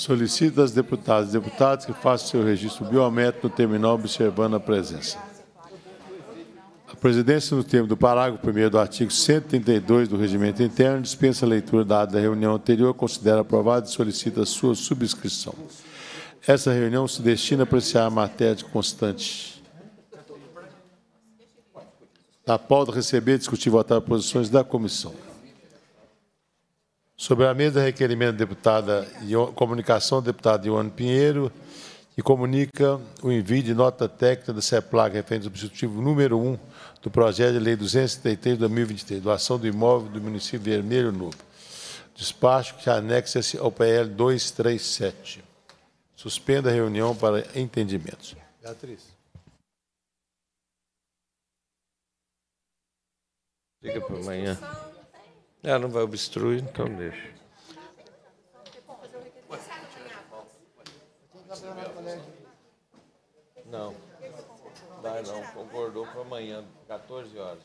Solicito às deputadas e deputados que façam seu registro biométrico no terminal observando a presença. A presidência, no termo do parágrafo 1 do artigo 132 do Regimento Interno, dispensa a leitura da da reunião anterior, considera aprovada e solicita a sua subscrição. Essa reunião se destina a apreciar a matéria de constante. Da pauta, receber, discutir e votar posições da comissão. Sobre a mesa, requerimento da deputada, comunicação do deputado Ione Pinheiro, que comunica o envio de nota técnica da CEPLAC referente ao substitutivo número 1 do projeto de lei 233 de 2023, doação do imóvel do município Vermelho Novo. Despacho que anexa-se ao PL 237. Suspenda a reunião para entendimentos. Beatriz. Fica para amanhã. Ah, não vai obstruir, então deixa. Não. Dá não. Concordou para amanhã, 14 horas.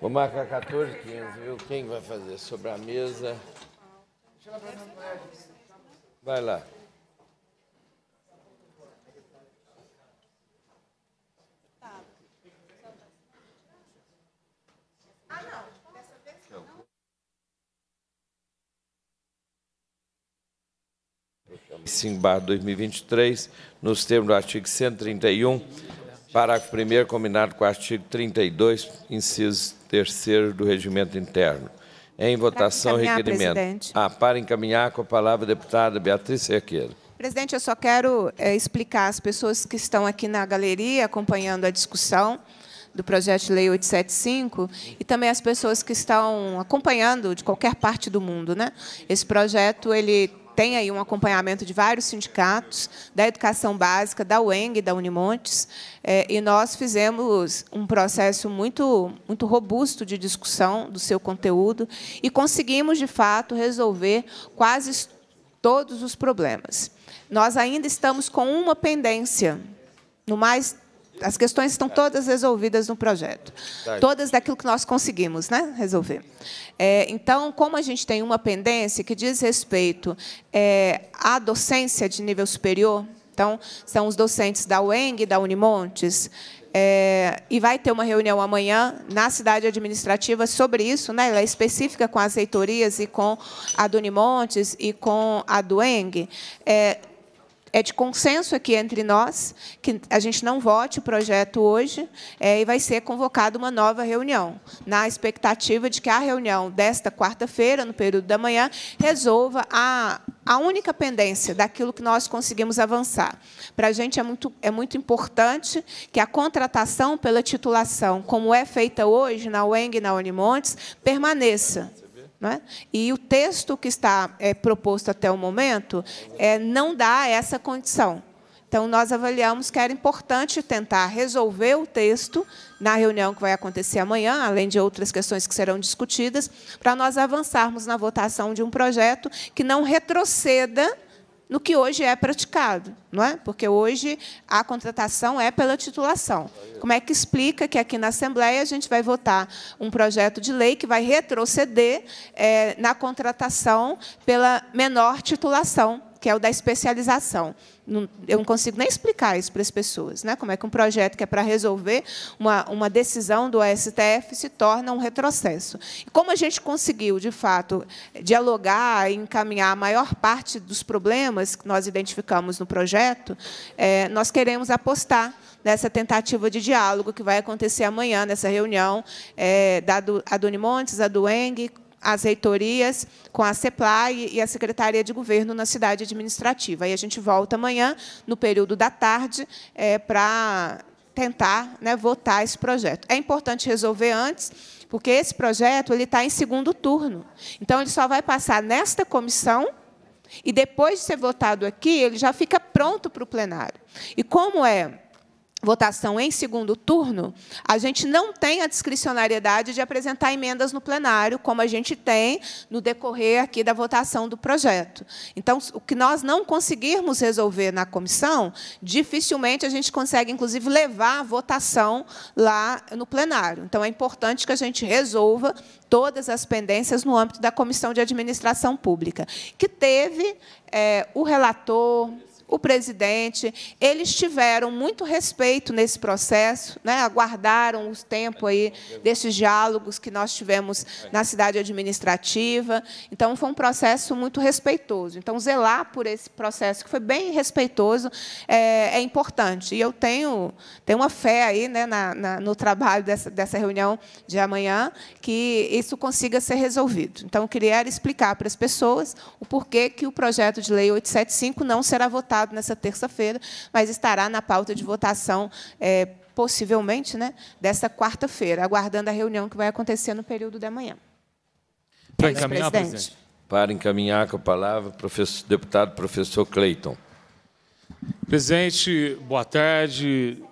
Vou marcar 14 15 viu? Quem vai fazer? Sobre a mesa. Vai lá. Simbar 2023, nos termos do artigo 131, parágrafo 1 combinado com o artigo 32, inciso 3 do Regimento Interno. Em votação, requerimento. Presidente. Ah, para encaminhar com a palavra a deputada Beatriz Serqueira. Presidente, eu só quero é, explicar às pessoas que estão aqui na galeria acompanhando a discussão do projeto de lei 875 e também as pessoas que estão acompanhando de qualquer parte do mundo, né? Esse projeto ele tem aí um acompanhamento de vários sindicatos, da educação básica, da UENG, da Unimontes, é, e nós fizemos um processo muito, muito robusto de discussão do seu conteúdo e conseguimos, de fato, resolver quase todos os problemas. Nós ainda estamos com uma pendência, no mais as questões estão todas resolvidas no projeto. Todas daquilo que nós conseguimos né, resolver. É, então, como a gente tem uma pendência que diz respeito é, à docência de nível superior, então, são os docentes da UENG e da Unimontes, é, e vai ter uma reunião amanhã na cidade administrativa sobre isso, né? Ela é específica com as reitorias e com a do Unimontes e com a do UENG, É, é de consenso aqui entre nós que a gente não vote o projeto hoje é, e vai ser convocada uma nova reunião, na expectativa de que a reunião desta quarta-feira, no período da manhã, resolva a, a única pendência daquilo que nós conseguimos avançar. Para a gente é muito, é muito importante que a contratação pela titulação, como é feita hoje na UENG e na Unimontes, permaneça é? E o texto que está é, proposto até o momento é, não dá essa condição. Então, nós avaliamos que era importante tentar resolver o texto na reunião que vai acontecer amanhã, além de outras questões que serão discutidas, para nós avançarmos na votação de um projeto que não retroceda no que hoje é praticado, não é? Porque hoje a contratação é pela titulação. Como é que explica que aqui na Assembleia a gente vai votar um projeto de lei que vai retroceder é, na contratação pela menor titulação? que é o da especialização. eu não consigo nem explicar isso para as pessoas, né? como é que um projeto que é para resolver uma, uma decisão do STF se torna um retrocesso. E como a gente conseguiu, de fato, dialogar e encaminhar a maior parte dos problemas que nós identificamos no projeto, é, nós queremos apostar nessa tentativa de diálogo que vai acontecer amanhã, nessa reunião é, da, a do Montes, a Duengue as reitorias, com a CEPLAI e a Secretaria de Governo na cidade administrativa. E a gente volta amanhã, no período da tarde, é, para tentar né, votar esse projeto. É importante resolver antes, porque esse projeto ele está em segundo turno. Então, ele só vai passar nesta comissão e, depois de ser votado aqui, ele já fica pronto para o plenário. E como é votação em segundo turno, a gente não tem a discricionariedade de apresentar emendas no plenário, como a gente tem no decorrer aqui da votação do projeto. Então, o que nós não conseguirmos resolver na comissão, dificilmente a gente consegue, inclusive, levar a votação lá no plenário. Então, é importante que a gente resolva todas as pendências no âmbito da Comissão de Administração Pública, que teve é, o relator, o presidente, eles tiveram muito respeito nesse processo, né? aguardaram o tempo aí desses diálogos que nós tivemos na cidade administrativa. Então, foi um processo muito respeitoso. Então, zelar por esse processo, que foi bem respeitoso, é, é importante. E eu tenho, tenho uma fé aí, né, na, na, no trabalho dessa, dessa reunião de amanhã, que isso consiga ser resolvido. Então, eu queria explicar para as pessoas o porquê que o projeto de lei 875 não será votado votado nessa terça-feira, mas estará na pauta de votação é, possivelmente, né, dessa quarta-feira, aguardando a reunião que vai acontecer no período da manhã. Para encaminhar, presidente. presidente. Para encaminhar com a palavra, professor, deputado professor Cleiton. Presidente, boa tarde.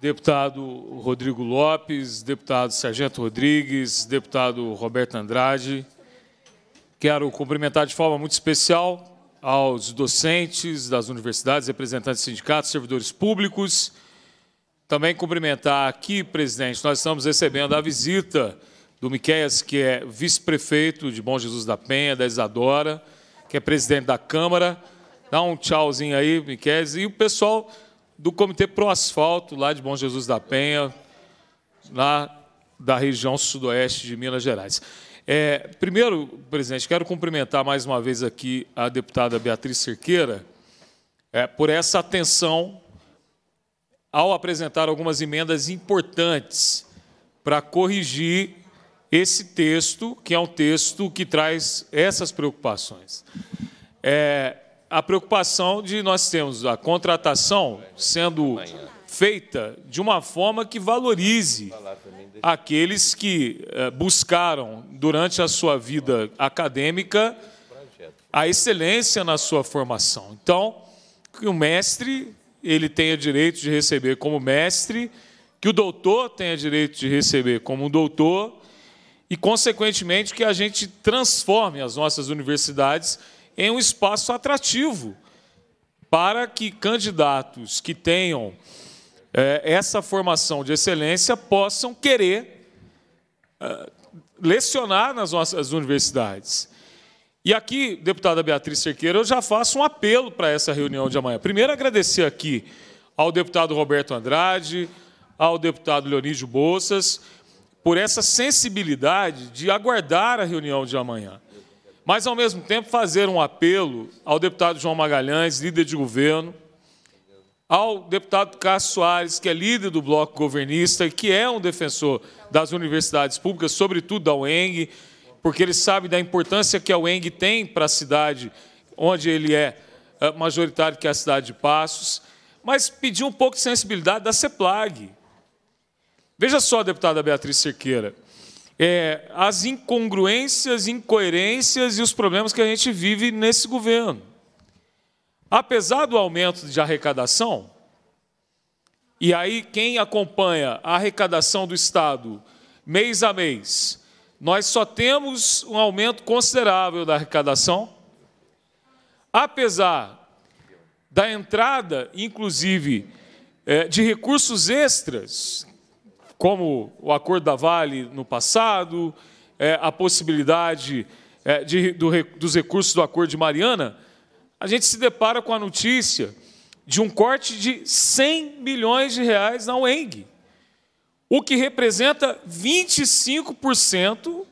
Deputado Rodrigo Lopes, deputado Sargento Rodrigues, deputado Roberto Andrade. Quero cumprimentar de forma muito especial aos docentes das universidades, representantes de sindicatos, servidores públicos. Também cumprimentar aqui, presidente, nós estamos recebendo a visita do Miqueias, que é vice-prefeito de Bom Jesus da Penha, da Isadora, que é presidente da Câmara. Dá um tchauzinho aí, Miqueias. E o pessoal do Comitê Pro Asfalto, lá de Bom Jesus da Penha, lá da região sudoeste de Minas Gerais. É, primeiro, presidente, quero cumprimentar mais uma vez aqui a deputada Beatriz Cerqueira é, por essa atenção ao apresentar algumas emendas importantes para corrigir esse texto, que é um texto que traz essas preocupações. É, a preocupação de nós temos a contratação sendo feita de uma forma que valorize aqueles que eh, buscaram durante a sua vida acadêmica a excelência na sua formação. Então, que o mestre ele tenha direito de receber como mestre, que o doutor tenha direito de receber como doutor e, consequentemente, que a gente transforme as nossas universidades em um espaço atrativo para que candidatos que tenham é, essa formação de excelência possam querer ah, lecionar nas nossas universidades. E aqui, deputada Beatriz Cerqueira, eu já faço um apelo para essa reunião de amanhã. Primeiro, agradecer aqui ao deputado Roberto Andrade, ao deputado Leonídio Bolsas, por essa sensibilidade de aguardar a reunião de amanhã. Mas, ao mesmo tempo, fazer um apelo ao deputado João Magalhães, líder de governo, ao deputado Cássio Soares, que é líder do bloco governista e que é um defensor das universidades públicas, sobretudo da UENG, porque ele sabe da importância que a UENG tem para a cidade onde ele é eh, majoritário, que é a cidade de Passos, mas pedir um pouco de sensibilidade da CEPLAG. Veja só, deputada Beatriz Cerqueira, é, as incongruências, incoerências e os problemas que a gente vive nesse governo. Apesar do aumento de arrecadação, e aí quem acompanha a arrecadação do Estado mês a mês, nós só temos um aumento considerável da arrecadação, apesar da entrada, inclusive, eh, de recursos extras, como o acordo da Vale no passado, eh, a possibilidade eh, do, dos recursos do acordo de Mariana, a gente se depara com a notícia de um corte de 100 milhões de reais na UENG, o que representa 25%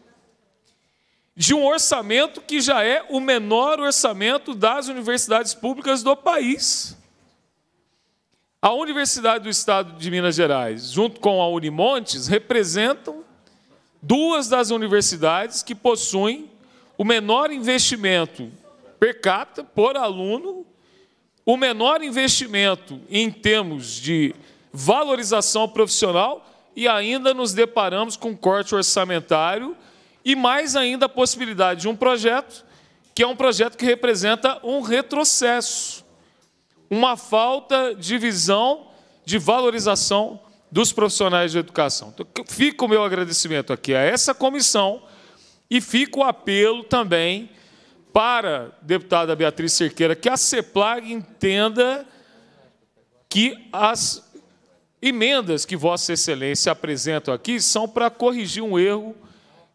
de um orçamento que já é o menor orçamento das universidades públicas do país. A Universidade do Estado de Minas Gerais, junto com a Unimontes, representam duas das universidades que possuem o menor investimento per capita, por aluno, o menor investimento em termos de valorização profissional e ainda nos deparamos com corte orçamentário e mais ainda a possibilidade de um projeto que é um projeto que representa um retrocesso, uma falta de visão de valorização dos profissionais de educação. Então, fica o meu agradecimento aqui a essa comissão e fica o apelo também para, deputada Beatriz Cerqueira, que a CEPLAG entenda que as emendas que Vossa Excelência apresenta aqui são para corrigir um erro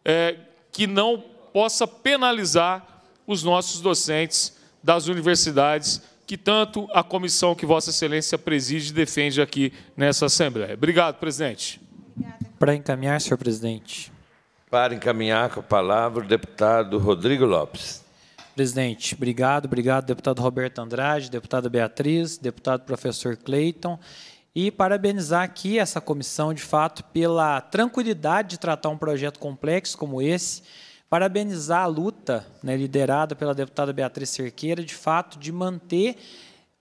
é, que não possa penalizar os nossos docentes das universidades, que tanto a comissão que Vossa Excelência preside defende aqui nessa Assembleia. Obrigado, presidente. Para encaminhar, senhor presidente. Para encaminhar com a palavra o deputado Rodrigo Lopes. Presidente, obrigado, obrigado, deputado Roberto Andrade, deputada Beatriz, deputado professor Clayton. e parabenizar aqui essa comissão, de fato, pela tranquilidade de tratar um projeto complexo como esse, parabenizar a luta né, liderada pela deputada Beatriz Cerqueira, de fato, de manter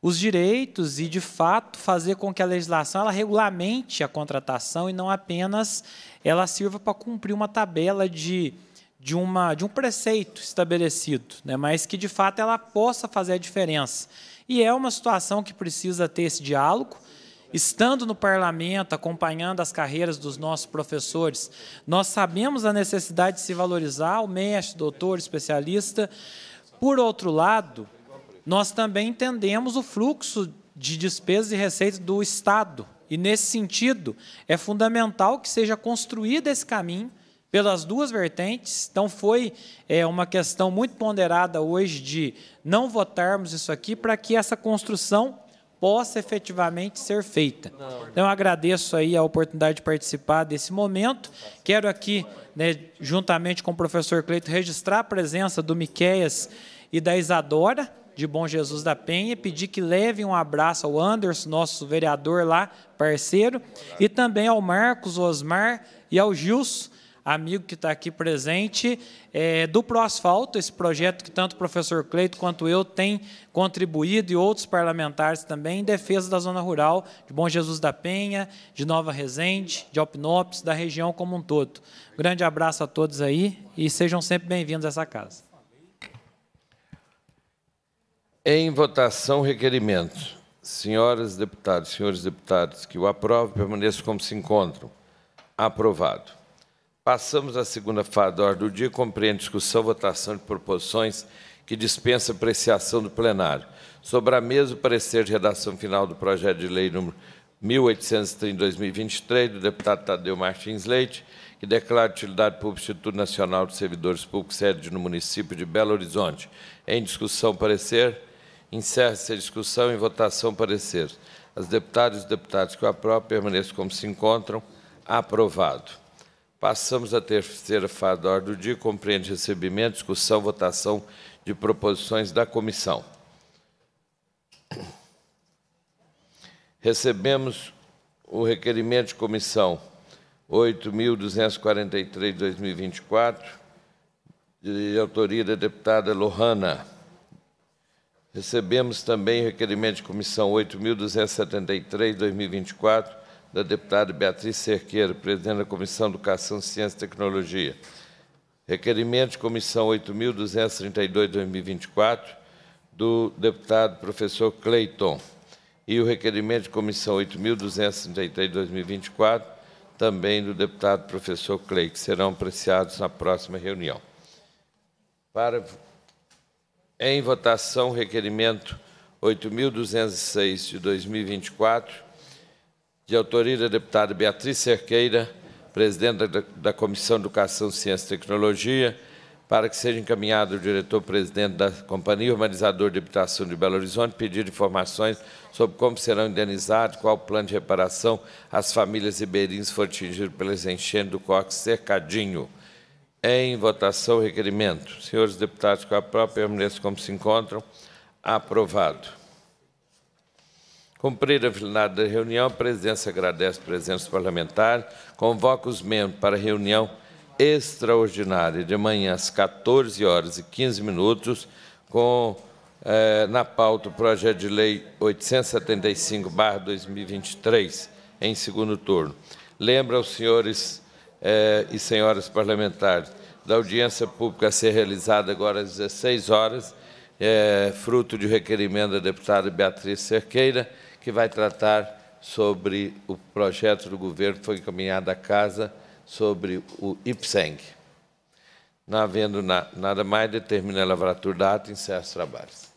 os direitos e, de fato, fazer com que a legislação ela regulamente a contratação e não apenas ela sirva para cumprir uma tabela de de, uma, de um preceito estabelecido, né, mas que de fato ela possa fazer a diferença. E é uma situação que precisa ter esse diálogo. Estando no parlamento, acompanhando as carreiras dos nossos professores, nós sabemos a necessidade de se valorizar, o mestre, doutor, especialista. Por outro lado, nós também entendemos o fluxo de despesas e receitas do Estado. E, nesse sentido, é fundamental que seja construído esse caminho pelas duas vertentes. Então, foi é, uma questão muito ponderada hoje de não votarmos isso aqui para que essa construção possa efetivamente ser feita. Então, eu agradeço aí a oportunidade de participar desse momento. Quero aqui, né, juntamente com o professor Cleito, registrar a presença do Miqueias e da Isadora, de Bom Jesus da Penha, pedir que levem um abraço ao Anderson, nosso vereador lá, parceiro, e também ao Marcos, Osmar e ao Gilson, amigo que está aqui presente, é, do Proasfalto, esse projeto que tanto o professor Cleito quanto eu tem contribuído e outros parlamentares também em defesa da zona rural de Bom Jesus da Penha, de Nova Resende, de Alpinópolis, da região como um todo. Um grande abraço a todos aí e sejam sempre bem-vindos a essa casa. Em votação, requerimento. Senhoras deputadas, senhores deputados, que o aprove permaneça como se encontram. Aprovado. Passamos à segunda fase da ordem do dia, compreende discussão, votação de proposições que dispensa apreciação do plenário. Sobre a mesa, o parecer de redação final do projeto de lei número 1830-2023, do deputado Tadeu Martins Leite, que declara utilidade para o Instituto Nacional de Servidores Públicos, sede no município de Belo Horizonte. Em discussão, parecer. Encerra-se a discussão. e votação, parecer. As deputadas e os deputados que o aprovam permaneçam como se encontram. Aprovado. Passamos à terceira fase da ordem do dia, compreende recebimento, discussão, votação de proposições da comissão. Recebemos o requerimento de comissão 8.243-2024, de autoria da deputada Lohana. Recebemos também o requerimento de comissão 8.273-2024, da deputada Beatriz Cerqueira, presidente da Comissão de Educação, Ciência e Tecnologia. Requerimento de comissão 8.232-2024, do deputado professor Cleiton. E o requerimento de comissão 8.233-2024, também do deputado professor Clay, que serão apreciados na próxima reunião. Para em votação, requerimento 8.206 de 2024, de autoria da deputada Beatriz Cerqueira, presidente da, Comissão Comissão Educação, Ciência e Tecnologia, para que seja encaminhado o diretor-presidente da Companhia Urbanizadora de Habitação de Belo Horizonte pedir informações sobre como serão indenizados, qual o plano de reparação as famílias ribeirinhas foram atingidas pelas enchentes do Coque Cercadinho. Em votação, requerimento. Senhores deputados, com a própria permaneçam como se encontram. Aprovado. Cumprir a finalidade da reunião, a presidência agradece a presença parlamentar, convoca os membros para reunião extraordinária de manhã às 14 horas e 15 minutos, com eh, na pauta o projeto de lei 875/2023 em segundo turno. Lembra aos senhores eh, e senhoras parlamentares da audiência pública a ser realizada agora às 16 horas, eh, fruto de requerimento da deputada Beatriz Cerqueira que vai tratar sobre o projeto do governo que foi encaminhado à casa sobre o IPSENG. Não havendo nada mais, determina a lavratura da ata e encerra os trabalhos.